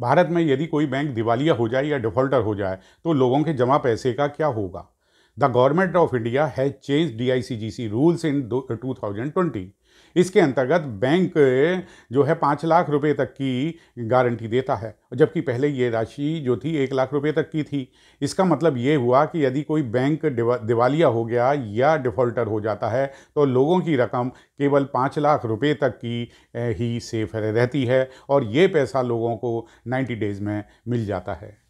भारत में यदि कोई बैंक दिवालिया हो जाए या डिफ़ॉल्टर हो जाए तो लोगों के जमा पैसे का क्या होगा the government of India has change DICGC rules in 2020 इसके अंतर्गत बैंक जो है पाँच लाख रुपए तक की गारंटी देता है जबकि पहले ये राशि जो थी एक लाख रुपए तक की थी इसका मतलब ये हुआ कि यदि कोई बैंक दिवालिया हो गया या डिफ़ॉल्टर हो जाता है तो लोगों की रकम केवल पाँच लाख रुपए तक की ही सेफ रहती है और ये पैसा लोगों को नाइन्टी डेज़ में मिल जाता है